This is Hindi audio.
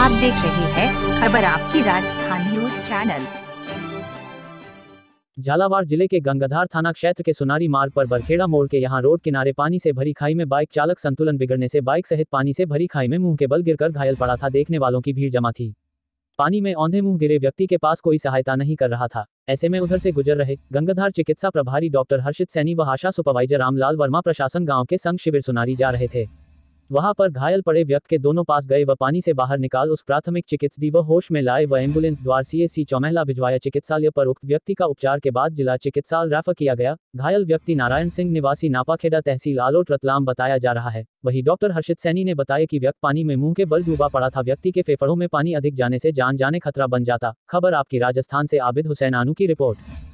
आप देख रहे हैं खबर आपकी राजस्थान न्यूज चैनल झालावाड़ जिले के गंगाधार थाना क्षेत्र के सुनारी मार्ग पर बरखेड़ा मोड़ के यहां रोड किनारे पानी से भरी खाई में बाइक चालक संतुलन बिगड़ने से बाइक सहित पानी से भरी खाई में मुंह के बल गिरकर घायल पड़ा था देखने वालों की भीड़ जमा थी पानी में औंधे मुंह गिरे व्यक्ति के पास कोई सहायता नहीं कर रहा था ऐसे में उधर से गुजर रहे गंगाधार चिकित्सा प्रभारी डॉक्टर हर्षित सैनी व आशा सुपरवाइजर रामलाल वर्मा प्रशासन गांव के संघ शिविर सुनारी जा रहे थे वहां पर घायल पड़े व्यक्ति के दोनों पास गए व पानी से बाहर निकाल उस प्राथमिक चिकित्सा व होश में लाए व एम्बुलेंस द्वारा सीएससी चौमहला भिजवाया चिकित्सालय पर उक्त व्यक्ति का उपचार के बाद जिला चिकित्सालय रेफर किया गया घायल व्यक्ति नारायण सिंह निवासी नापाखेड़ा तहसील आलोट रतलाम बताया जा रहा है वही डॉक्टर हर्षित सैनी ने बताया की व्यक्ति पानी में मुंह के बल डूबा पड़ा था व्यक्ति के फेफड़ों में पानी अधिक जाने ऐसी जान जाने खतरा बन जाता खबर आपकी राजस्थान से आबिद हुसैन आनू की रिपोर्ट